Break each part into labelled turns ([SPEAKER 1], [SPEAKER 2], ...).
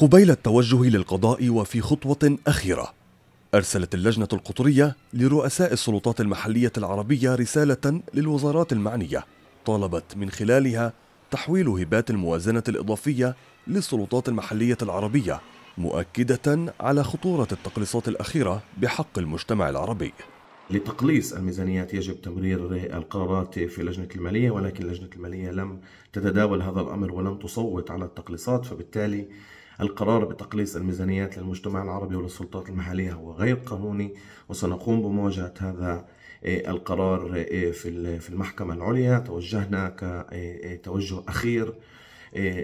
[SPEAKER 1] قبيل التوجه للقضاء وفي خطوة أخيرة أرسلت اللجنة القطرية لرؤساء السلطات المحلية العربية رسالة للوزارات المعنية طالبت من خلالها تحويل هبات الموازنة الإضافية للسلطات المحلية العربية مؤكدة
[SPEAKER 2] على خطورة التقليصات الأخيرة بحق المجتمع العربي لتقليص الميزانيات يجب تمرير القرارات في لجنة المالية ولكن لجنة المالية لم تتداول هذا الأمر ولم تصوت على التقليصات فبالتالي القرار بتقليص الميزانيات للمجتمع العربي وللسلطات المحلية هو غير قانوني وسنقوم بمواجهة هذا إيه، القرار إيه، في المحكمة العليا توجهنا كتوجه إيه، أخير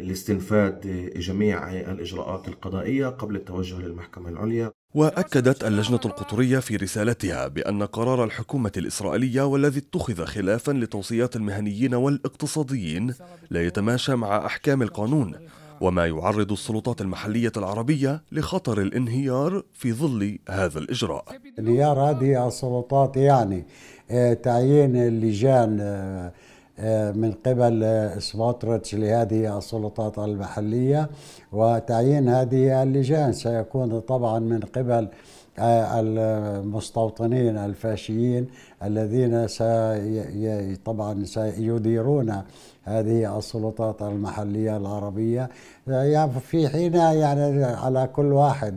[SPEAKER 2] لاستنفاد جميع الإجراءات القضائية قبل التوجه للمحكمة العليا
[SPEAKER 1] واكدت اللجنه القطريه في رسالتها بان قرار الحكومه الاسرائيليه والذي اتخذ خلافا لتوصيات المهنيين والاقتصاديين لا يتماشى مع احكام القانون وما يعرض السلطات المحلية العربية لخطر الانهيار في ظل هذا الإجراء
[SPEAKER 3] انهيار هذه السلطات يعني آه، تعيين اللجان آه، آه، من قبل آه، سموتريتش لهذه السلطات المحلية وتعيين هذه اللجان سيكون طبعا من قبل آه، المستوطنين الفاشيين الذين طبعا سيديرون هذه السلطات المحلية العربية يعني في حين يعني على كل واحد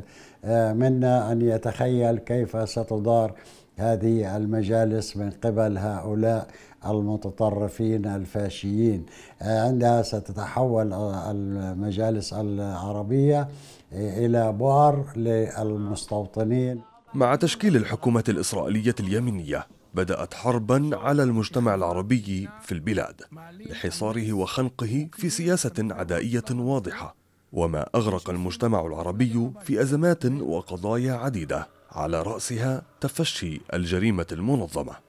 [SPEAKER 3] منا أن يتخيل كيف ستدار هذه المجالس من قبل هؤلاء المتطرفين الفاشيين عندها ستتحول المجالس العربية إلى بؤر للمستوطنين
[SPEAKER 1] مع تشكيل الحكومة الإسرائيلية اليمينية بدأت حربا على المجتمع العربي في البلاد لحصاره وخنقه في سياسة عدائية واضحة وما أغرق المجتمع العربي في أزمات وقضايا عديدة على رأسها تفشي الجريمة المنظمة